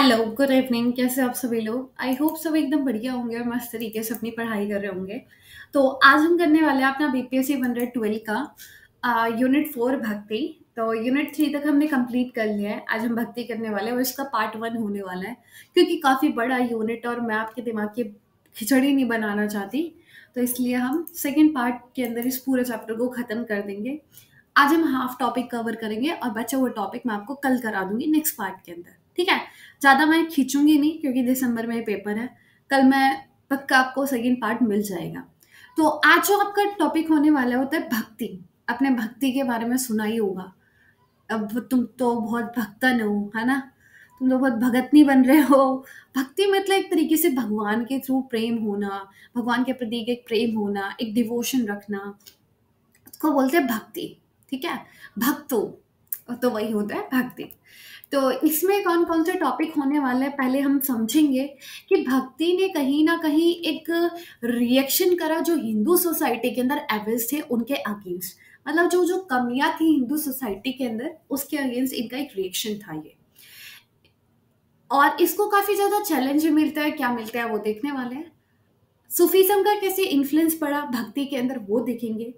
Hello good evening कैसे आप सभी लोग आई होप सब एकदम बढ़िया होंगे और मस्त तरीके से अपनी पढ़ाई कर रहे होंगे तो आज हम करने वाले हैं अपना B P S C one hundred twelve का यूनिट फोर भक्ति तो यूनिट थ्री तक हमने कंप्लीट कर लिया है आज हम भक्ति करने वाले हैं और इसका पार्ट वन होने वाला है क्योंकि काफ़ी बड़ा यूनिट और मैं आपके दिमाग की खिचड़ी नहीं बनाना चाहती तो इसलिए हम सेकेंड पार्ट के अंदर इस पूरे चैप्टर को ख़त्म कर देंगे आज हम हाफ टॉपिक कवर करेंगे और बचा हुआ टॉपिक मैं आपको कल करा दूंगी नेक्स्ट पार्ट के अंदर ठीक है ज़्यादा मैं खींचूंगी नहीं क्योंकि दिसंबर में पेपर है कल मैं पक्का आपको सेकेंड पार्ट मिल जाएगा तो आज जो आपका टॉपिक होने वाला होता तो है भक्ति अपने भक्ति के बारे में सुना ही होगा अब तुम तो बहुत भक्तन हो है ना तुम तो बहुत भगत नहीं बन रहे हो भक्ति मतलब एक तरीके से भगवान के थ्रू प्रेम होना भगवान के प्रति एक प्रेम होना एक डिवोशन रखना उसको बोलते हैं भक्ति ठीक है भक्तो तो वही होता है भक्ति तो इसमें कौन कौन से टॉपिक होने वाले हैं पहले हम समझेंगे कि भक्ति ने कहीं ना कहीं एक रिएक्शन करा जो हिंदू सोसाइटी के अंदर एवेज थे उनके अगेंस्ट मतलब जो जो कमियां थी हिंदू सोसाइटी के अंदर उसके अगेंस्ट इनका एक रिएक्शन था ये और इसको काफ़ी ज़्यादा चैलेंज मिलता है क्या मिलता है वो देखने वाले हैं सुफीजम का कैसे इन्फ्लुएंस पड़ा भक्ति के अंदर वो देखेंगे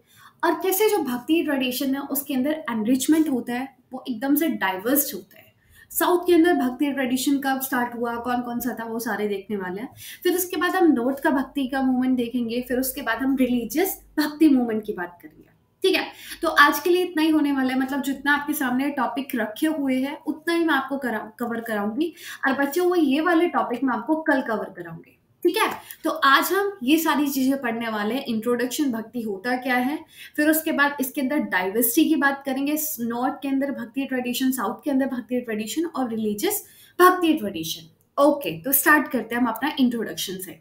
और कैसे जो भक्ति ट्रेडिशन है उसके अंदर एनरिचमेंट होता है वो एकदम से डाइवर्स होता है साउथ के अंदर भक्ति ट्रेडिशन कब स्टार्ट हुआ कौन कौन सा था वो सारे देखने वाले हैं फिर उसके बाद हम नॉर्थ का भक्ति का मूवमेंट देखेंगे फिर उसके बाद हम रिलीजियस भक्ति मूवमेंट की बात करेंगे ठीक है तो आज के लिए इतना ही होने वाला है मतलब जितना आपके सामने टॉपिक रखे हुए हैं उतना ही मैं आपको करा कवर कराऊंगी और बच्चों वो ये वाले टॉपिक मैं आपको कल कवर कराऊंगी ठीक है तो आज हम ये सारी चीजें पढ़ने वाले हैं इंट्रोडक्शन भक्ति होता क्या है फिर उसके बाद इसके अंदर डाइवर्सिटी की बात करेंगे नॉर्थ के अंदर भक्ति ट्रेडिशन साउथ के अंदर भक्ति ट्रेडिशन और रिलीजियस भक्ति ट्रेडिशन ओके तो स्टार्ट करते हैं हम अपना इंट्रोडक्शन से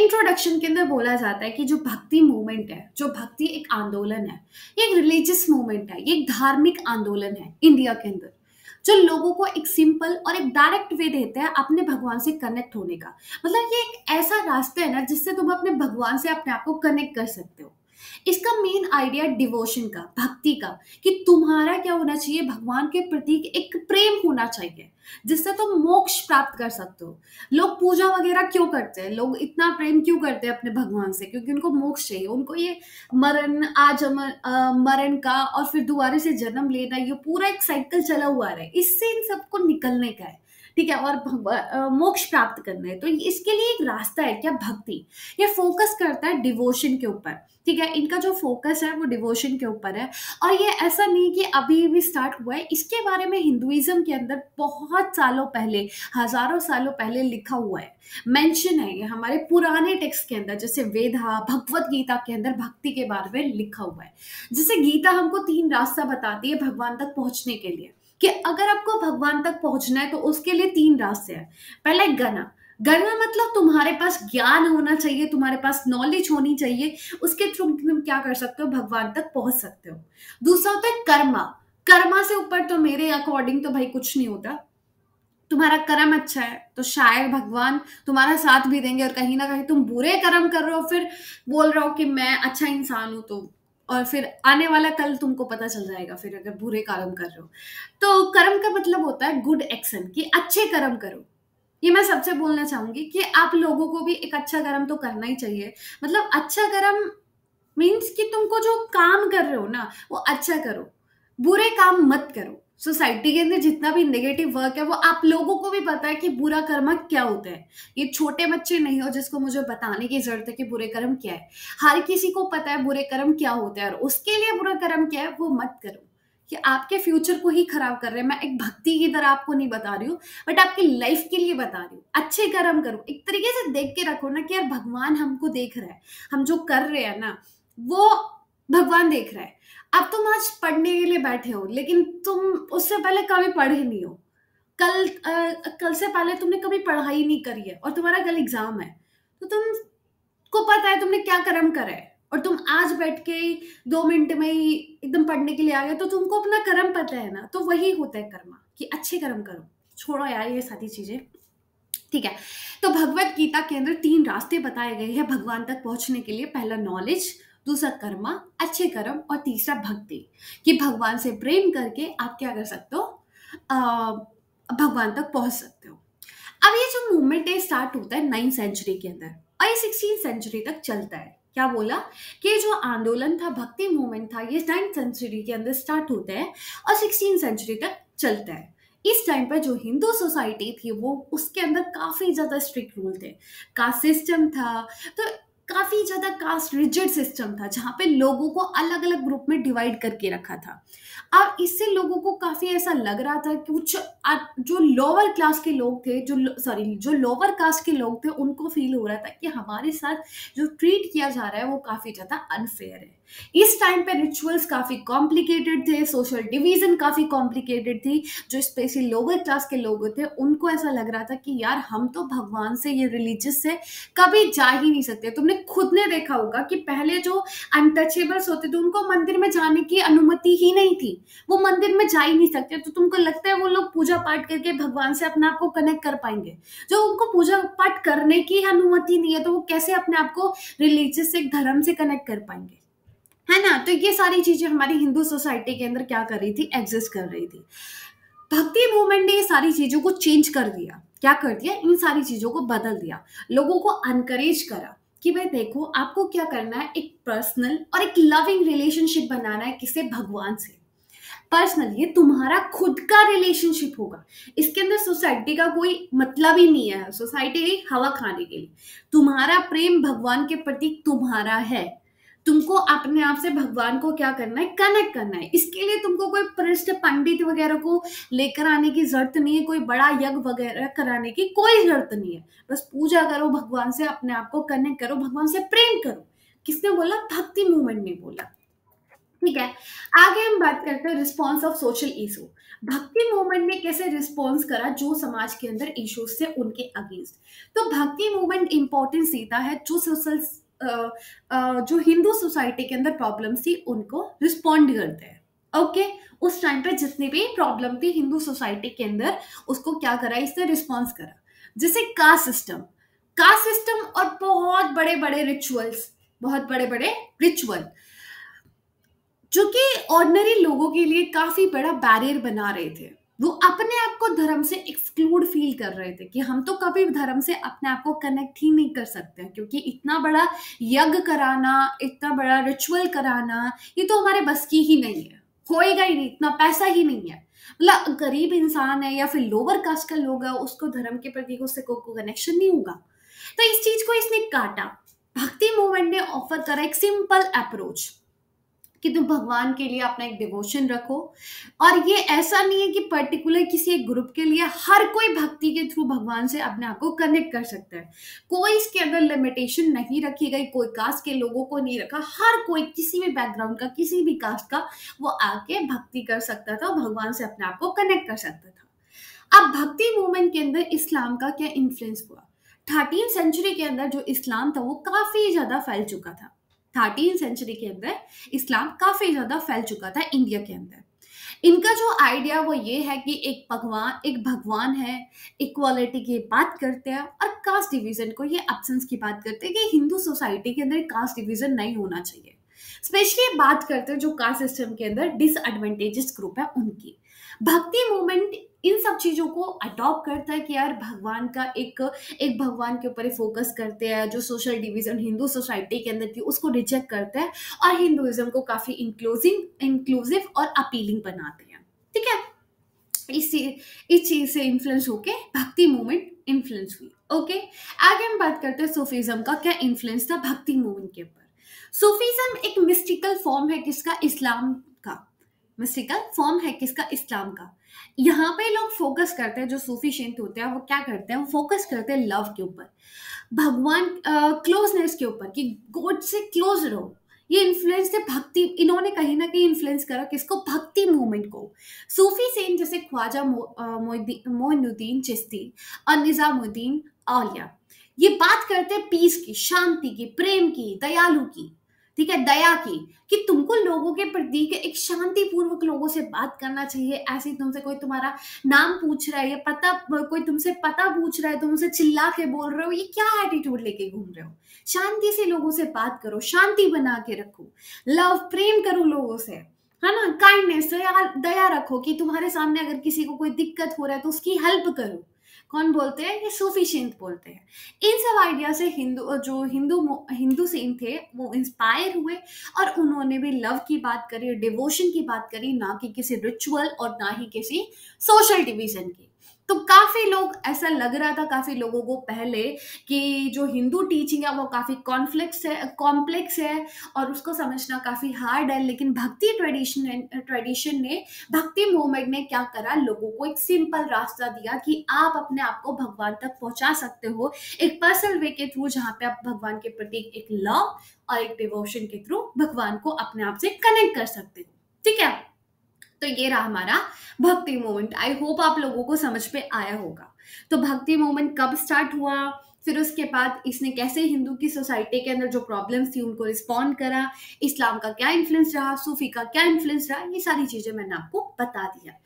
इंट्रोडक्शन के अंदर बोला जाता है कि जो भक्ति मूवमेंट है जो भक्ति एक आंदोलन है ये एक रिलीजियस मूवमेंट है ये एक धार्मिक आंदोलन है इंडिया के अंदर जो लोगों को एक सिंपल और एक डायरेक्ट वे देते हैं अपने भगवान से कनेक्ट होने का मतलब ये एक ऐसा रास्ता है ना जिससे तुम अपने भगवान से अपने आप को कनेक्ट कर सकते हो इसका मेन आइडिया डिवोशन का भक्ति का कि तुम्हारा क्या होना चाहिए भगवान के प्रति एक प्रेम होना चाहिए जिससे तुम मोक्ष प्राप्त कर सकते हो लोग पूजा वगैरह क्यों करते हैं लोग इतना प्रेम क्यों करते हैं अपने भगवान से क्योंकि उनको मोक्ष चाहिए उनको ये मरण आज मरण का और फिर दोबारे से जन्म लेना ये पूरा एक साइकिल चला हुआ है इससे इन सबको निकलने का है ठीक है और मोक्ष प्राप्त करना है तो इसके लिए एक रास्ता है क्या भक्ति ये फोकस करता है डिवोशन के ऊपर ठीक है इनका जो फोकस है वो डिवोशन के ऊपर है और ये ऐसा नहीं कि अभी भी स्टार्ट हुआ है इसके बारे में हिंदुइज्म के अंदर बहुत सालों पहले हजारों सालों पहले लिखा हुआ है मेंशन है ये हमारे पुराने टेक्स्ट के अंदर जैसे वेदा भगवत गीता के अंदर भक्ति के बारे में लिखा हुआ है जैसे गीता हमको तीन रास्ता बताती है भगवान तक पहुंचने के लिए कि अगर आपको भगवान तक पहुंचना है तो उसके लिए तीन रास्ते हैं पहला है गना गणना मतलब तुम्हारे पास ज्ञान होना चाहिए तुम्हारे पास नॉलेज होनी चाहिए उसके थ्रू तुम क्या कर सकते हो भगवान तक पहुंच सकते हो दूसरा होता है कर्मा कर्मा से ऊपर तो मेरे अकॉर्डिंग तो भाई कुछ नहीं होता तुम्हारा कर्म अच्छा है तो शायद भगवान तुम्हारा साथ भी देंगे और कहीं ना कहीं तुम बुरे कर्म कर रहे हो फिर बोल रहे हो कि मैं अच्छा इंसान हूं तो और फिर आने वाला कल तुमको पता चल जाएगा फिर अगर बुरे कर्म कर रहे हो तो कर्म का मतलब होता है गुड एक्शन कि अच्छे कर्म करो ये मैं सबसे बोलना चाहूंगी कि आप लोगों को भी एक अच्छा कर्म तो करना ही चाहिए मतलब अच्छा कर्म मीन्स कि तुमको जो काम कर रहे हो ना वो अच्छा करो बुरे काम मत करो सोसाइटी के अंदर जितना भी नेगेटिव वर्क है वो आप लोगों को भी पता है कि बुरा कर्म क्या होता है ये छोटे बच्चे नहीं हो जिसको मुझे बताने की जरूरत है कि बुरे कर्म क्या है हर किसी को पता है बुरे कर्म क्या होता है और उसके लिए बुरा कर्म क्या है वो मत करो कि आपके फ्यूचर को ही खराब कर रहे हैं मैं एक भक्ति की तरह आपको नहीं बता रही हूँ बट आपकी लाइफ के लिए बता रही हूँ अच्छे कर्म करो एक तरीके से देख के रखो ना कि यार भगवान हमको देख रहा है हम जो कर रहे हैं ना वो भगवान देख रहा है अब तुम आज पढ़ने के लिए बैठे हो लेकिन तुम उससे पहले कभी पढ़ ही नहीं हो कल आ, कल से पहले तुमने कभी पढ़ाई नहीं करी है और तुम्हारा कल एग्जाम है तो तुम को पता है तुमने क्या कर्म करा है और तुम आज बैठ के दो मिनट में ही एकदम पढ़ने के लिए आ गए तो तुमको अपना कर्म पता है ना तो वही होता है कर्मा कि अच्छे कर्म करो छोड़ो यार ये सारी चीजें ठीक है तो भगवत गीता के अंदर तीन रास्ते बताए गए हैं भगवान तक पहुंचने के लिए पहला नॉलेज दूसरा कर्मा अच्छे कर्म और तीसरा भक्ति कि भगवान से प्रेम करके आप क्या कर सकते हो भगवान तक पहुंच सकते हो अब ये जो मूवमेंट है स्टार्ट होता है नाइन्थ सेंचुरी के अंदर और ये सिक्सटीन सेंचुरी तक चलता है क्या बोला कि ये जो आंदोलन था भक्ति मूवमेंट था ये नाइन्थ सेंचुरी के अंदर स्टार्ट होता है और सिक्सटीन सेंचुरी तक चलता है इस टाइम पर जो हिंदू सोसाइटी थी वो उसके अंदर काफ़ी ज़्यादा स्ट्रिक्ट रूल थे कास्ट सिस्टम था तो काफ़ी ज़्यादा कास्ट रिजिड सिस्टम था जहाँ पे लोगों को अलग अलग ग्रुप में डिवाइड करके रखा था अब इससे लोगों को काफ़ी ऐसा लग रहा था कि कुछ जो लोअर क्लास के लोग थे जो सॉरी जो लोअर कास्ट के लोग थे उनको फील हो रहा था कि हमारे साथ जो ट्रीट किया जा रहा है वो काफ़ी ज़्यादा अनफेयर है इस टाइम पे रिचुअल्स काफ़ी कॉम्प्लिकेटेड थे सोशल डिवीजन काफ़ी कॉम्प्लिकेटेड थी जो स्पेशली लोअर क्लास के लोग थे उनको ऐसा लग रहा था कि यार हम तो भगवान से ये रिलीजियस से कभी जा ही नहीं सकते तुमने खुद ने देखा होगा कि पहले जो अनटचेबल्स होते थे उनको मंदिर में जाने की अनुमति ही नहीं थी वो मंदिर में जा ही नहीं सकते तो तुमको लगता है वो लोग पूजा पाठ करके भगवान से अपने आप को कनेक्ट कर पाएंगे जो उनको पूजा पाठ करने की अनुमति नहीं है तो वो कैसे अपने आप को रिलीजियस से धर्म से कनेक्ट कर पाएंगे है ना तो ये सारी चीजें हमारी हिंदू सोसाइटी के अंदर क्या कर रही थी एग्जिस्ट कर रही थी भक्ति मूवमेंट ने ये सारी चीजों को चेंज कर दिया क्या कर दिया इन सारी चीजों को बदल दिया लोगों को अनकरेज करा कि भाई देखो आपको क्या करना है एक पर्सनल और एक लविंग रिलेशनशिप बनाना है किसे भगवान से पर्सनल ये तुम्हारा खुद का रिलेशनशिप होगा इसके अंदर सोसाइटी का कोई मतलब ही नहीं है सोसाइटी हवा खाने के लिए तुम्हारा प्रेम भगवान के प्रति तुम्हारा है तुमको अपने आप से भगवान को क्या करना है कनेक्ट करना है इसके लिए तुमको कोई पृष्ठ पंडित वगैरह को लेकर आने की जरूरत नहीं है कोई बड़ा यज्ञ वगैरह कराने की कोई जरूरत नहीं है बस पूजा करो भगवान से अपने आप को कनेक्ट करो भगवान से प्रेम करो किसने बोला भक्ति मूवमेंट ने बोला ठीक है आगे हम बात करते हैं response of social issue bhakti movement ने कैसे रिस्पॉन्स करा जो समाज के अंदर इशूज थे उनके अगेंस्ट तो भक्ति मूवमेंट इंपॉर्टेंस देता है जो सोशल जो हिंदू सोसाइटी के अंदर प्रॉब्लम थी उनको रिस्पॉन्ड करते हैं ओके okay, उस टाइम पे जितनी भी प्रॉब्लम थी हिंदू सोसाइटी के अंदर उसको क्या करा इसने रिस्पॉन्स करा जैसे कास्ट सिस्टम कास्ट सिस्टम और बहुत बड़े बड़े रिचुअल्स बहुत बड़े बड़े रिचुअल जो कि ऑर्डनरी लोगों के लिए काफी बड़ा बैरियर बना रहे थे वो अपने आप को धर्म से एक्सक्लूड फील कर रहे थे कि हम तो कभी धर्म से अपने आप को कनेक्ट ही नहीं कर सकते क्योंकि इतना बड़ा यज्ञ कराना इतना बड़ा रिचुअल कराना ये तो हमारे बस की ही नहीं है होएगा ही नहीं इतना पैसा ही नहीं है मतलब गरीब इंसान है या फिर लोअर कास्ट का लोग है उसको धर्म के प्रति उससे को कनेक्शन नहीं होगा तो इस चीज को इसने काटा भक्ति मूवमेंट ने ऑफर करा एक सिंपल अप्रोच कि तुम भगवान के लिए अपना एक डिवोशन रखो और ये ऐसा नहीं है कि पर्टिकुलर किसी एक ग्रुप के लिए हर कोई भक्ति के थ्रू भगवान से अपने आप को कनेक्ट कर सकता है कोई इसके अंदर लिमिटेशन नहीं रखी गई कोई कास्ट के लोगों को नहीं रखा हर कोई किसी भी बैकग्राउंड का किसी भी कास्ट का वो आके भक्ति कर सकता था और भगवान से अपने आप को कनेक्ट कर सकता था अब भक्ति मूवमेंट के अंदर इस्लाम का क्या इन्फ्लुएंस हुआ थर्टीन सेंचुरी के अंदर जो इस्लाम था वो काफ़ी ज़्यादा फैल चुका था थर्टीन सेंचुरी के अंदर इस्लाम काफ़ी ज़्यादा फैल चुका था इंडिया के अंदर इनका जो आइडिया वो ये है कि एक भगवान एक भगवान है इक्वालिटी की बात करते हैं और कास्ट डिवीज़न को ये एब्सेंस की बात करते हैं कि हिंदू सोसाइटी के अंदर कास्ट डिवीज़न नहीं होना चाहिए स्पेशली बात करते हैं जो कास्ट सिस्टम के अंदर डिसएडवांटेजेस ग्रुप है उनकी भक्ति मूवमेंट इन सब चीज़ों को अडॉप्ट करता है कि यार भगवान का एक एक भगवान के ऊपर फोकस करते हैं जो सोशल डिवीजन हिंदू सोसाइटी के अंदर थी उसको रिजेक्ट करते हैं और हिंदुइज्म को काफ़ी इंक्लूसिव इंक्लूसिव और अपीलिंग बनाते हैं ठीक है इसी इस चीज़ से इन्फ्लुएंस होके भक्ति मूवमेंट इन्फ्लुएंस हुई ओके आगे हम बात करते हैं सूफीज़म का क्या इन्फ्लुएंस था भक्ति मूवमेंट के ऊपर सूफीज्म एक मिस्टिकल फॉर्म है किसका इस्लाम का मिस्टिकल फॉर्म है किसका इस्लाम का यहाँ पे लोग फोकस करते हैं जो सूफी शिंत होते हैं वो क्या करते हैं वो फोकस करते हैं लव के ऊपर भगवान क्लोजनेस के ऊपर कि गॉड से क्लोज रहो ये इन्फ्लुएंस थे भक्ति इन्होंने कहीं ना कहीं इन्फ्लुएंस करा किसको भक्ति मूवमेंट को सूफी सेन जैसे ख्वाजा मोइनुद्दीन चिश्ती और निज़ामुद्दीन आलिया ये बात करते हैं पीस की शांति की प्रेम की दयालु की ठीक है दया की कि तुमको लोगों के प्रति एक शांतिपूर्वक लोगों से बात करना चाहिए ऐसे तुमसे कोई तुम्हारा नाम पूछ रहा है या पता कोई तुमसे पता पूछ रहा है तुम उसे चिल्ला के बोल रहे हो ये क्या एटीट्यूड लेके घूम रहे हो शांति से लोगों से बात करो शांति बना के रखो लव प्रेम करो लोगों से है ना काइंडनेस दया दया रखो कि तुम्हारे सामने अगर किसी को कोई दिक्कत हो रहा है तो उसकी हेल्प करो कौन बोलते हैं ये सूफी सिंध बोलते हैं इन सब आइडिया से हिंदू जो हिंदू हिंदू सिंह थे वो इंस्पायर हुए और उन्होंने भी लव की बात करी डिवोशन की बात करी ना कि किसी रिचुअल और ना ही किसी सोशल डिविजन की तो काफी लोग ऐसा लग रहा था काफी लोगों को पहले कि जो हिंदू टीचिंग है वो काफी कॉन्फ्लिक्स है कॉम्प्लेक्स है और उसको समझना काफी हार्ड है लेकिन भक्ति ट्रेडिशन ट्रेडिशन ने भक्ति मूवमेंट ने क्या करा लोगों को एक सिंपल रास्ता दिया कि आप अपने आप को भगवान तक पहुंचा सकते हो एक पर्सनल वे के थ्रू जहाँ पे आप भगवान के प्रति एक लव और एक डिवोशन के थ्रू भगवान को अपने आप से कनेक्ट कर सकते हो ठीक है तो ये रहा हमारा भक्ति मोमेंट आई होप आप लोगों को समझ में आया होगा तो भक्ति मोमेंट कब स्टार्ट हुआ फिर उसके बाद इसने कैसे हिंदू की सोसाइटी के अंदर जो प्रॉब्लम्स थी उनको रिस्पॉन्ड करा इस्लाम का क्या इन्फ्लुएंस रहा सूफी का क्या इन्फ्लुएंस रहा ये सारी चीजें मैंने आपको बता दिया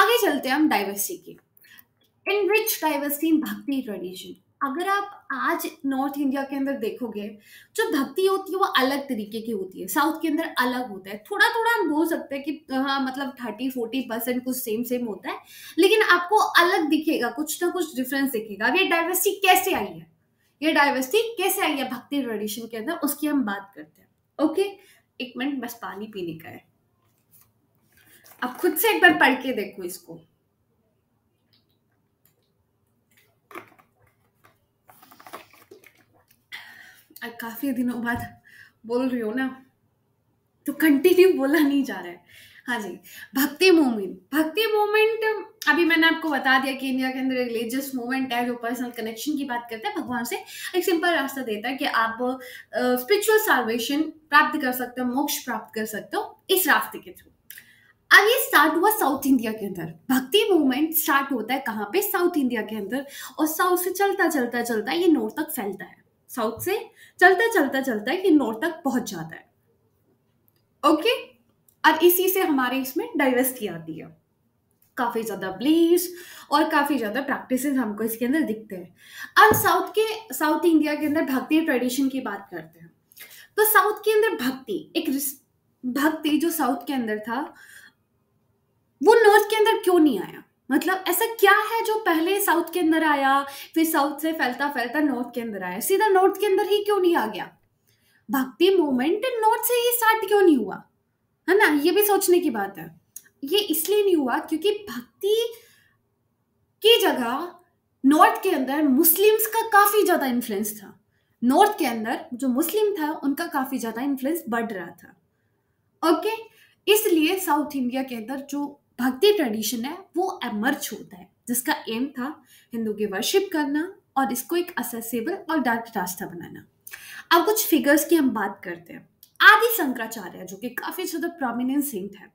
आगे चलते हैं हम डाइवर्सिटी की इन रिच डाइवर्सिटी इन भक्ति ट्रेडिशन अगर आप आज नॉर्थ इंडिया के अंदर देखोगे जो भक्ति होती है वो अलग तरीके की होती है साउथ के अंदर अलग होता है थोड़ा थोड़ा हम बोल सकते हैं कि हाँ मतलब थर्टी फोर्टी परसेंट कुछ सेम सेम होता है लेकिन आपको अलग दिखेगा कुछ ना कुछ डिफरेंस दिखेगा अब ये डाइवर्सिटी कैसे आई है ये डाइवर्सिटी कैसे आई है भक्ति ट्रेडिशन के अंदर उसकी हम बात करते हैं ओके एक मिनट बस पानी पीने का है अब खुद से एक बार पढ़ के देखो इसको काफ़ी दिनों बाद बोल रही हो ना तो कंटिन्यू बोला नहीं जा रहा है हाँ जी भक्ति मोमेंट भक्ति मोमेंट अभी मैंने आपको बता दिया कि इंडिया के अंदर रिलीजियस मूवमेंट है जो पर्सनल कनेक्शन की बात करते हैं भगवान से एक सिंपल रास्ता देता है कि आप स्पिरिचुअल साल्वेशन प्राप्त कर सकते हो मोक्ष प्राप्त कर सकते हो इस रास्ते के थ्रू अब ये स्टार्ट हुआ साउथ इंडिया के अंदर भक्ति मूवमेंट स्टार्ट होता है कहाँ पे साउथ इंडिया के अंदर और साउथ से चलता चलता चलता ये नॉर्थ तक फैलता है साउथ से चलता चलता चलता ये नॉर्थ तक पहुंच जाता है ओके और इसी से हमारे इसमें डाइवर्सिटी आती है काफ़ी ज़्यादा ब्लीच और काफ़ी ज़्यादा प्रैक्टिस हमको इसके अंदर दिखते हैं अब साउथ के साउथ इंडिया के अंदर भक्ति ट्रेडिशन की बात करते हैं तो साउथ के अंदर भक्ति एक भक्ति जो साउथ के अंदर था वो नॉर्थ के अंदर क्यों नहीं आया मतलब ऐसा क्या है जो पहले साउथ के अंदर आया फिर साउथ से फैलता फैलता नॉर्थ के अंदर आया सीधा नॉर्थ के अंदर ही क्यों नहीं आ गया भक्ति मूवमेंट नॉर्थ से ही स्टार्ट क्यों नहीं हुआ है ना ये भी सोचने की बात है ये इसलिए नहीं हुआ क्योंकि भक्ति की जगह नॉर्थ के अंदर मुस्लिम्स का काफ़ी ज़्यादा इन्फ्लुएंस था नॉर्थ के अंदर जो मुस्लिम था उनका काफ़ी ज़्यादा इन्फ्लुएंस बढ़ रहा था ओके इसलिए साउथ इंडिया के अंदर जो भक्ति ट्रेडिशन है वो एमर्ज होता है जिसका एम था हिंदू के वर्शिप करना और इसको एक असेसेबल और डार्क रास्ता बनाना अब कुछ फिगर्स की हम बात करते हैं आदि शंकराचार्य जो कि काफी ज्यादा प्रोमिनेंट सेंट है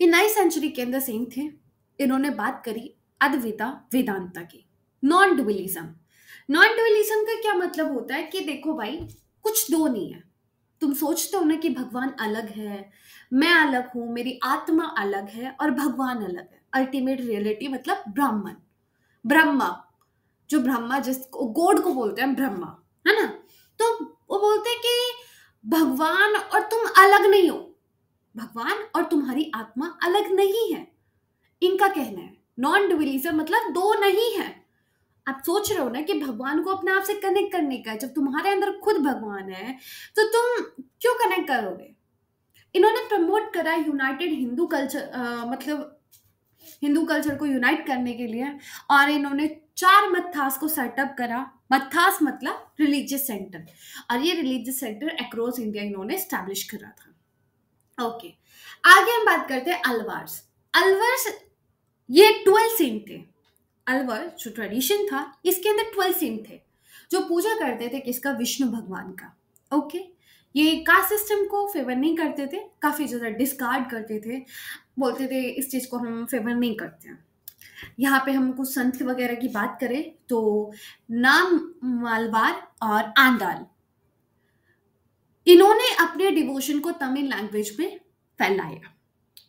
ये नाइन सेंचुरी के अंदर सेंट थे इन्होंने बात करी अद्विता वेदांता की नॉन डुअलिज्म नॉन डुअलिज्म का क्या मतलब होता है कि देखो भाई कुछ दो नहीं है तुम सोचते हो ना कि भगवान अलग है मैं अलग हूँ मेरी आत्मा अलग है और भगवान अलग है अल्टीमेट रियलिटी मतलब ब्राह्मण ब्रह्मा जो ब्रह्मा जिसको गोड को बोलते हैं ब्रह्मा है ना तो वो बोलते हैं कि भगवान और तुम अलग नहीं हो भगवान और तुम्हारी आत्मा अलग नहीं है इनका कहना है नॉन डिविलीजर मतलब दो नहीं है आप सोच रहे हो ना कि भगवान को अपने आप से कनेक्ट करने का है जब तुम्हारे अंदर खुद भगवान है तो तुम क्यों कनेक्ट करोगे इन्होंने प्रमोट करा यूनाइटेड हिंदू कल्चर आ, मतलब हिंदू कल्चर को यूनाइट करने के लिए और इन्होंने चार मथास को सेटअप करा मथास मतलब रिलीजियस सेंटर और ये रिलीजियस सेंटर अक्रॉस इंडिया इन्होंने स्टैब्लिश करा था ओके आगे हम बात करते हैं अलवार्स अलवर्स ये ट्वेल्व सेंट थे अलवर जो ट्रेडिशन था इसके अंदर ट्वेल्व सेंट थे जो पूजा करते थे किसका विष्णु भगवान का ओके okay? ये कास्ट सिस्टम को फेवर नहीं करते थे काफ़ी ज़्यादा डिस्कार्ड करते थे बोलते थे इस चीज़ को हम फेवर नहीं करते हैं यहाँ पे हम कुछ संत वगैरह की बात करें तो नाम मालवार और आंदाल इन्होंने अपने डिवोशन को तमिल लैंग्वेज में फैलाया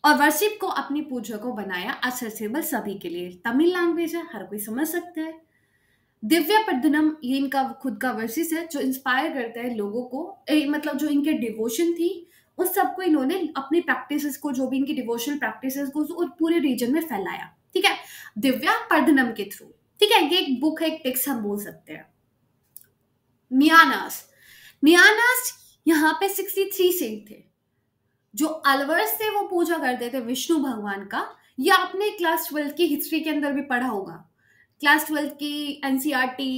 और वर्शिप को अपनी पूजा को बनाया असेसेबल सभी के लिए तमिल लैंग्वेज है हर कोई समझ सकता है दिव्य पद्धनम ये इनका खुद का वर्सेस है जो इंस्पायर करता है लोगों को ए, मतलब जो इनके डिवोशन थी उस सबको इन्होंने अपनी प्रैक्टिसेस को जो भी इनकी डिवोशनल प्रैक्टिसेस को उस पूरे रीजन में फैलाया ठीक है दिव्या पर्दनम के थ्रू ठीक है ये एक बुक है एक टेक्स्ट हम बोल सकते हैं नियानास नियानास यहाँ पे 63 सेंट थे जो अलवर्स थे वो पूजा करते थे विष्णु भगवान का या आपने क्लास ट्वेल्थ की हिस्ट्री के अंदर भी पढ़ा होगा क्लास ट्वेल्थ की एनसीईआरटी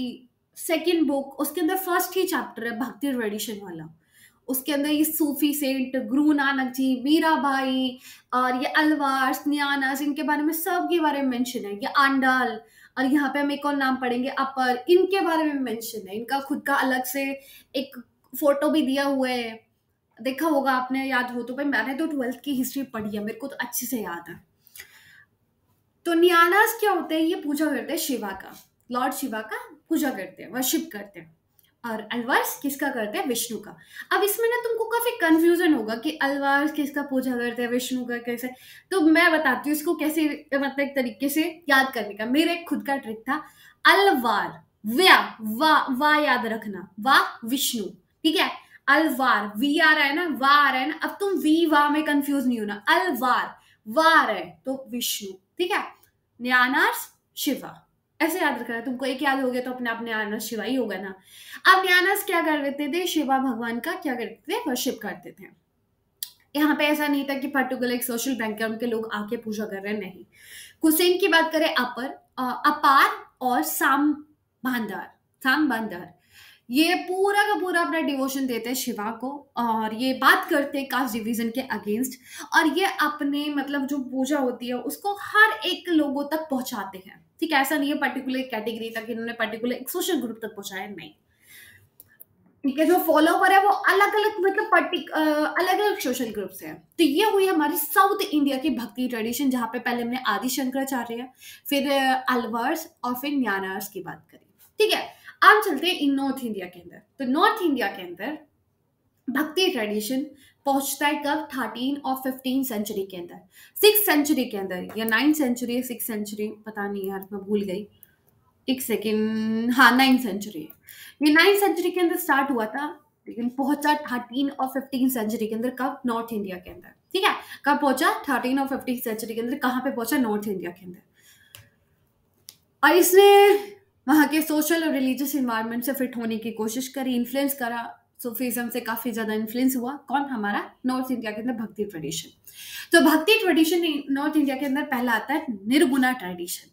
सेकेंड बुक उसके अंदर फर्स्ट ही चैप्टर है भक्ति ट्रेडिशन वाला उसके अंदर ये सूफी सेंट गुरु नानक जी मीरा भाई और ये अलवार न्यानास इनके बारे में सब के बारे में मेंशन है ये आंडाल और यहाँ पे हम एक और नाम पढ़ेंगे अपर इनके बारे में मेंशन है इनका खुद का अलग से एक फोटो भी दिया हुआ है देखा होगा आपने याद हो तो भाई मैंने तो ट्वेल्थ की हिस्ट्री पढ़ी है मेरे को तो अच्छे से याद है तो नियालास क्या होते हैं ये पूजा करते हैं शिवा का लॉर्ड शिवा का पूजा करते हैं वर्शिप करते हैं और अलवार्स किसका करते हैं विष्णु का अब इसमें ना तुमको काफ़ी कंफ्यूजन होगा कि अलवार्स किसका पूजा करते हैं विष्णु का कैसे तो मैं बताती हूँ इसको कैसे मतलब एक तरीके से याद करने का मेरा एक खुद का ट्रिक था अलवार व्या वा वा याद रखना वा विष्णु ठीक है अलवार वी आ रहा है ना वा आ रहा है ना अब तुम वी वा में कंफ्यूज नहीं होना अलवार वार है तो विष्णु ठीक है न्यानार्स शिवा ऐसे याद रखना तुमको एक याद हो गया तो अपने आप न्यानार्स शिवा ही होगा ना अब न्यानार्स क्या कर देते थे शिवा भगवान का क्या करते थे वर्शिप करते थे यहाँ पे ऐसा नहीं था कि पर्टिकुलर एक सोशल बैंकर के लोग आके पूजा कर रहे नहीं कुसेन की बात करें अपर अपार और साम बांधार साम बांधार ये पूरा का पूरा अपना डिवोशन देते हैं शिवा को और ये बात करते हैं कास्ट डिवीजन के अगेंस्ट और ये अपने मतलब जो पूजा होती है उसको हर एक लोगों तक पहुंचाते हैं ठीक है ऐसा नहीं है पर्टिकुलर कैटेगरी तक इन्होंने पर्टिकुलर एक सोशल ग्रुप तक पहुंचाया नहीं ठीक है जो फॉलोवर है वो अलग अलग मतलब पर्टिक अलग अलग सोशल ग्रुप्स हैं तो ये हुई हमारी साउथ इंडिया की भक्ति ट्रेडिशन जहाँ पे पहले हमने आदि शंकराचार्य फिर अलवर्स और फिर न्यानार्स की बात करी ठीक है अब चलते हैं इन नॉर्थ इंडिया के अंदर तो नॉर्थ इंडिया के अंदर भक्ति ट्रेडिशन पहुंचता है कब थर्टीन और फिफ्टीन सेंचुरी के अंदर सिक्स सेंचुरी के अंदर या नाइन्थ सेंचुरी या सिक्स सेंचुरी पता नहीं यार मैं भूल गई एक सेकेंड हाँ नाइन्थ सेंचुरी ये नाइन्थ सेंचुरी के अंदर स्टार्ट हुआ था लेकिन पहुंचा थर्टीन और फिफ्टीन सेंचुरी के अंदर कब नॉर्थ इंडिया के अंदर ठीक है कब पहुंचा थर्टीन और फिफ्टीन सेंचुरी के अंदर कहाँ पे पहुंचा नॉर्थ इंडिया के अंदर और इसने वहाँ के सोशल और रिलीजियस इन्वायरमेंट से फिट होने की कोशिश करी इन्फ्लुएंस करा सूफीज़म से काफ़ी ज़्यादा इन्फ्लुएंस हुआ कौन हमारा नॉर्थ इंडिया के अंदर भक्ति ट्रेडिशन तो भक्ति ट्रेडिशन नॉर्थ इंडिया के अंदर पहला आता है निर्गुना ट्रेडिशन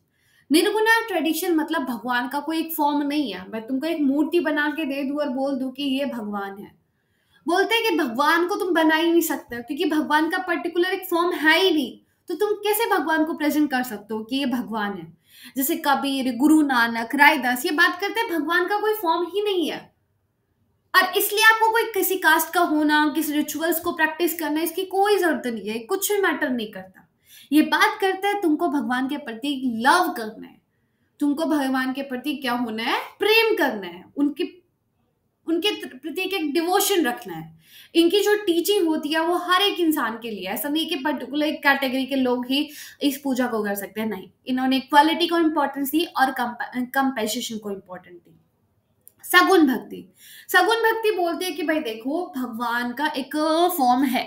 निर्गुना ट्रेडिशन मतलब भगवान का कोई एक फॉर्म नहीं है मैं तुमको एक मूर्ति बना के दे दूँ और बोल दूँ कि ये भगवान है बोलते हैं कि भगवान को तुम बना ही नहीं सकते क्योंकि भगवान का पर्टिकुलर एक फॉर्म है ही नहीं तो तुम कैसे भगवान को प्रेजेंट कर सकते हो कि ये भगवान है जैसे कबीर गुरु नानक रायदास ये बात करते हैं भगवान का कोई फॉर्म ही नहीं है और इसलिए आपको कोई किसी कास्ट का होना किसी रिचुअल्स को प्रैक्टिस करना इसकी कोई जरूरत नहीं है कुछ भी मैटर नहीं करता ये बात करता है तुमको भगवान के प्रति लव करना है तुमको भगवान के प्रति क्या होना है प्रेम करना है उनकी उनके प्रति एक डिवोशन रखना है इनकी जो टीचिंग होती है वो हर एक इंसान के लिए ऐसा नहीं कि पर्टिकुलर एक कैटेगरी के लोग ही इस पूजा को कर सकते हैं नहीं इन्होंने क्वालिटी को इम्पोर्टेंस दी और कंपेसेशन को इम्पोर्टेंस दी सगुन भक्ति सगुन भक्ति बोलते हैं कि भाई देखो भगवान का एक फॉर्म है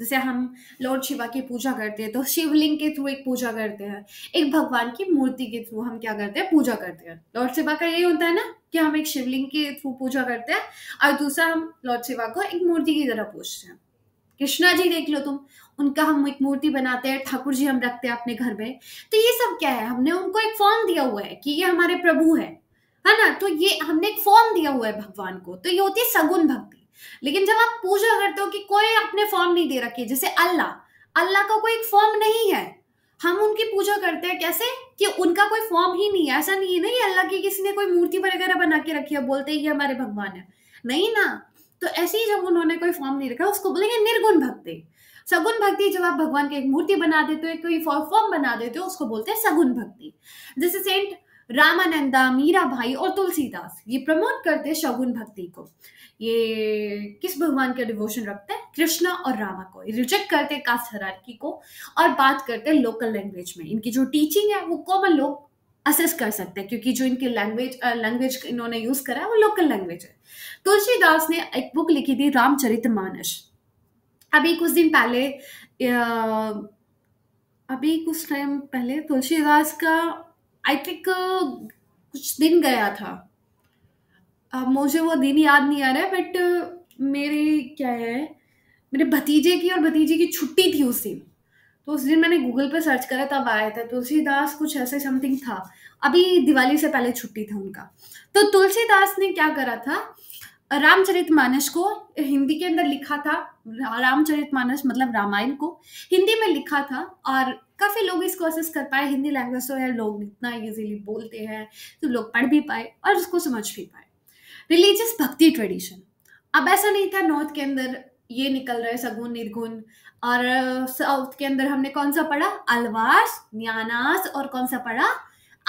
जैसे हम लॉर्ड शिवा की पूजा करते हैं तो शिवलिंग के थ्रू एक पूजा करते हैं एक भगवान की मूर्ति के थ्रू हम क्या करते हैं पूजा करते हैं लॉर्ड शिवा का यही होता है ना कि हम एक शिवलिंग के थ्रू पूजा करते हैं और दूसरा हम लॉर्ड शिवा को एक मूर्ति की तरह पूछते हैं कृष्णा जी देख लो तुम उनका हम एक मूर्ति बनाते हैं ठाकुर जी हम रखते हैं अपने घर में तो ये सब क्या है हमने उनको एक फॉर्म दिया हुआ है कि ये हमारे प्रभु है है ना तो ये हमने एक फॉर्म दिया हुआ है भगवान को तो ये होती है सगुन भक्ति लेकिन जब आप पूजा करते हो कि कोई अपने फॉर्म नहीं दे रखी जैसे अल्लाह अल्लाह का कोई एक फॉर्म नहीं है हम उनकी पूजा करते हैं कैसे कि उनका कोई फॉर्म ही नहीं है ऐसा नहीं है नहीं अल्लाह की किसी ने कोई मूर्ति वगैरह बना के रखी है बोलते ही हमारे भगवान है नहीं ना तो ऐसे ही जब उन्होंने कोई फॉर्म नहीं रखा उसको बोलेंगे निर्गुण भक्ति सगुन भक्ति जब आप भगवान की एक मूर्ति बना देते हो कोई फॉर्म बना देते हो उसको बोलते हैं सगुन भक्ति जैसे सेंट रामानंदा मीरा भाई और तुलसीदास ये प्रमोट करते हैं शगुन भक्ति को ये किस भगवान का डिवोशन रखते हैं कृष्णा और रामा को रिजेक्ट करते हैं कास्ट हरारकी को और बात करते हैं लोकल लैंग्वेज में इनकी जो टीचिंग है वो कॉमन लोग असेस कर सकते हैं क्योंकि जो इनकी लैंग्वेज लैंग्वेज इन्होंने यूज करा है वो लोकल लैंग्वेज है तुलसीदास ने एक बुक लिखी थी रामचरित मानस अभी कुछ दिन पहले अभी कुछ टाइम पहले तुलसीदास का आई थिंक कुछ दिन गया था अब मुझे वो दिन याद नहीं आ रहा है बट uh, मेरे क्या है मेरे भतीजे की और भतीजे की छुट्टी थी उस दिन तो उस दिन मैंने गूगल पर सर्च करा तब आया था तुलसीदास कुछ ऐसे समथिंग था अभी दिवाली से पहले छुट्टी था उनका तो तुलसीदास ने क्या करा था रामचरित मानस को हिंदी के अंदर लिखा था रामचरित मानस मतलब रामायण को हिंदी में लिखा था और काफ़ी लोग इसको असेस कर पाए हिंदी लैंग्वेज तो यार लोग इतना इजीली बोलते हैं तो लोग पढ़ भी पाए और उसको समझ भी पाए रिलीजियस भक्ति ट्रेडिशन अब ऐसा नहीं था नॉर्थ के अंदर ये निकल रहे सगुन निर्गुण और साउथ uh, के अंदर हमने कौन सा पढ़ा अलवास न्यानास और कौन सा पढ़ा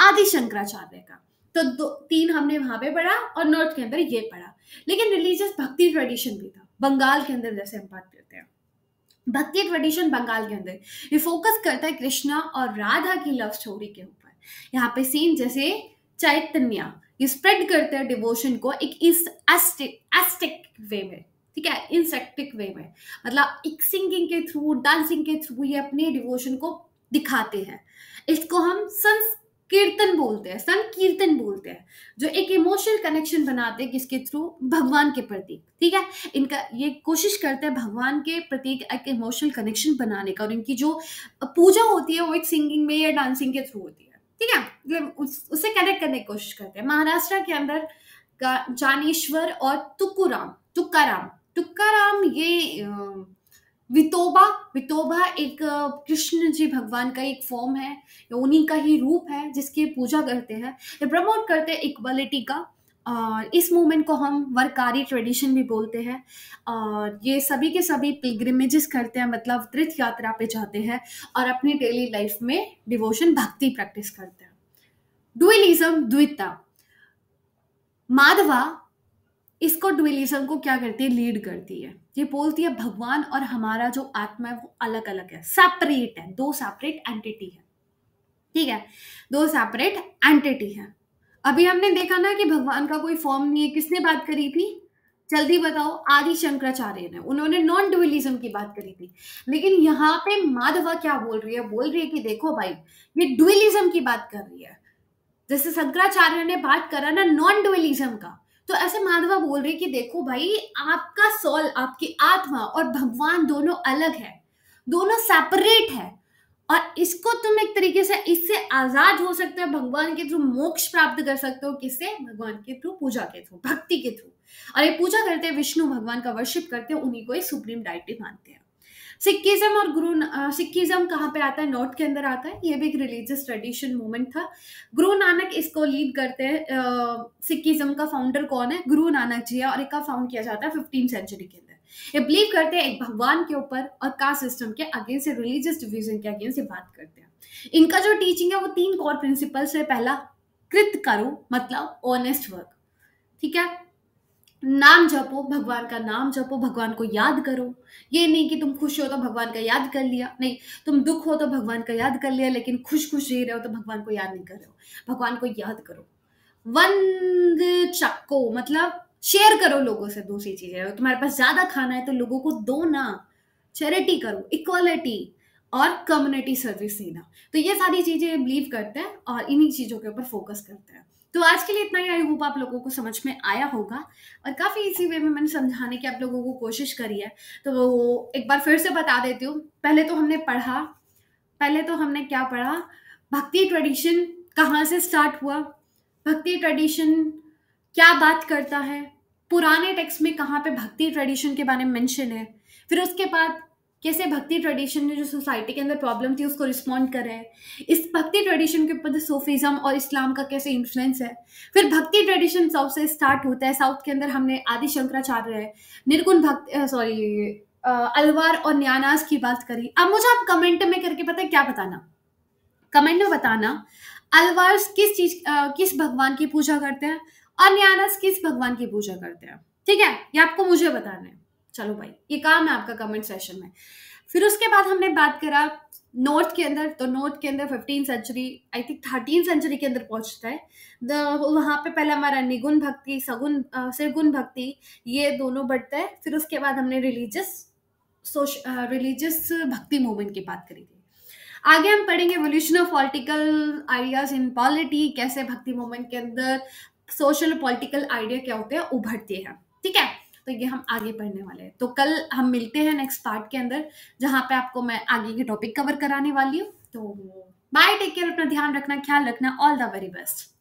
आदि शंकराचार्य का तो दो तीन हमने वहां पे पढ़ा और नॉर्थ के अंदर ये पढ़ा लेकिन रिलीजियस भक्ति ट्रेडिशन भी था बंगाल के अंदर जैसे हम बात करते हैं भक्ति ट्रेडिशन बंगाल के अंदर ये फोकस करता है कृष्णा और राधा की लव स्टोरी के ऊपर यहाँ पे सीन जैसे चैतन्य ये स्प्रेड करते हैं डिवोशन को एक एस्टिक वे में ठीक है इंसेक्टिक वे में मतलब एक सिंगिंग के थ्रू डांसिंग के थ्रू ये अपने डिवोशन को दिखाते हैं इसको हम कीर्तन बोलते हैं संकीर्तन बोलते हैं जो एक इमोशनल कनेक्शन बनाते हैं किसके थ्रू भगवान के प्रतीक ठीक है इनका ये कोशिश करते हैं भगवान के प्रतीक एक इमोशनल कनेक्शन बनाने का और इनकी जो पूजा होती है वो एक सिंगिंग में या डांसिंग के थ्रू होती है ठीक है मतलब उस, उसे कनेक्ट करने की कोशिश करते हैं महाराष्ट्र के अंदर जानेश्वर और तुकुराम तुकाराम तुकाराम ये वितोबा वितोबा एक कृष्ण जी भगवान का एक फॉर्म है उन्हीं का ही रूप है जिसकी पूजा करते हैं ये प्रमोट करते हैं इक्वालिटी का और इस मूवमेंट को हम वर्कारी ट्रेडिशन भी बोलते हैं और ये सभी के सभी पिलग्रिमेजेस करते हैं मतलब तीर्थ यात्रा पे जाते हैं और अपनी डेली लाइफ में डिवोशन भक्ति प्रैक्टिस करते हैं डुअलिज्म द्विता माधवा इसको डुअलिज्म को क्या करती है लीड करती है ये बोलती है भगवान और हमारा जो आत्मा है वो अलग अलग है सेपरेट है दो सेपरेट एंटिटी है ठीक है दो सेपरेट एंटिटी है अभी हमने देखा ना कि भगवान का कोई फॉर्म नहीं है किसने बात करी थी जल्दी बताओ आदि शंकराचार्य ने उन्होंने नॉन डुअलिज्म की बात करी थी लेकिन यहाँ पे माधवा क्या बोल रही है बोल रही है कि देखो भाई ये डुअलिज्म की बात कर रही है जैसे शंकराचार्य ने बात करा ना नॉन डुअलिज्म का तो ऐसे माधवा बोल रही है कि देखो भाई आपका सोल आपकी आत्मा और भगवान दोनों अलग है दोनों सेपरेट है और इसको तुम एक तरीके से इससे आजाद हो सकते हो भगवान के थ्रू मोक्ष प्राप्त कर सकते हो किससे भगवान के थ्रू पूजा के थ्रू भक्ति के थ्रू और ये पूजा करते हैं विष्णु भगवान का वर्शिप करते हैं उन्हीं को ये सुप्रीम डाइटी मानते हैं सिक्किज्म और गुरु सिक्किज्म कहाँ पे आता है नॉर्थ के अंदर आता है ये भी एक रिलीजियस ट्रेडिशन मूवमेंट था गुरु नानक इसको लीड करते हैं सिक्किज्म का फाउंडर कौन है गुरु नानक जी है और इसका फाउंड किया जाता है फिफ्टीन सेंचुरी के अंदर ये बिलीव करते हैं एक भगवान के ऊपर और कास्ट सिस्टम के अगेंस्ट रिलीजियस डिविजन के अगेंस्ट बात करते हैं इनका जो टीचिंग है वो तीन कोर प्रिंसिपल से पहला कृत करो मतलब ऑनेस्ट वर्क ठीक है नाम जपो भगवान का नाम जपो भगवान को याद करो ये नहीं कि तुम खुश हो तो भगवान का याद कर लिया नहीं तुम दुख हो तो भगवान का याद कर लिया लेकिन खुश खुश रह रहे हो तो भगवान को याद नहीं कर रहे हो भगवान को याद करो वंद चक्को मतलब शेयर करो लोगों से दूसरी चीजें तुम्हारे पास ज्यादा खाना है तो लोगों को दो ना चैरिटी करो इक्वालिटी और कम्युनिटी सर्विस देना तो ये सारी चीजें बिलीव करते हैं और इन्हीं चीजों के ऊपर फोकस करते हैं तो आज के लिए इतना ही आई होप आप लोगों को समझ में आया होगा और काफ़ी इसी वे में मैंने समझाने की आप लोगों को कोशिश करी है तो एक बार फिर से बता देती हूँ पहले तो हमने पढ़ा पहले तो हमने क्या पढ़ा भक्ति ट्रेडिशन कहाँ से स्टार्ट हुआ भक्ति ट्रेडिशन क्या बात करता है पुराने टेक्स्ट में कहाँ पे भक्ति ट्रेडिशन के बारे में मेंशन है फिर उसके बाद कैसे भक्ति ट्रेडिशन ने जो सोसाइटी के अंदर प्रॉब्लम थी उसको रिस्पॉन्ड रहे हैं इस भक्ति ट्रेडिशन के ऊपर सोफिज़म तो और इस्लाम का कैसे इन्फ्लुएंस है फिर भक्ति ट्रेडिशन साउथ से स्टार्ट होता है साउथ के अंदर हमने आदि शंकराचार्य है निर्गुण भक्ति सॉरी अलवार और न्यानास की बात करी अब मुझे आप कमेंट में करके पता है क्या बताना कमेंट में बताना अलवार किस चीज किस भगवान की पूजा करते हैं और किस भगवान की पूजा करते हैं ठीक है ये आपको मुझे बताना है चलो भाई ये काम है आपका कमेंट सेशन में फिर उसके बाद हमने बात करा नॉर्थ के अंदर तो नॉर्थ के अंदर fifteen century I think thirteen century के अंदर पहुंचता है द वहाँ पे पहले हमारा निगुण भक्ति सगुन सिरगुण भक्ति ये दोनों बढ़ता है फिर उसके बाद हमने रिलीजियस सोश रिलीजियस भक्ति मूवमेंट की बात करी थी आगे हम पढ़ेंगे evolution of political ideas in polity कैसे भक्ति मूवमेंट के अंदर सोशल और पॉलिटिकल आइडिया क्या होते हैं उभरती है ठीक है तो ये हम आगे पढ़ने वाले हैं तो कल हम मिलते हैं नेक्स्ट पार्ट के अंदर जहाँ पे आपको मैं आगे के टॉपिक कवर कराने वाली हूँ तो बाय टेक केयर अपना ध्यान रखना ख्याल रखना ऑल द वेरी बेस्ट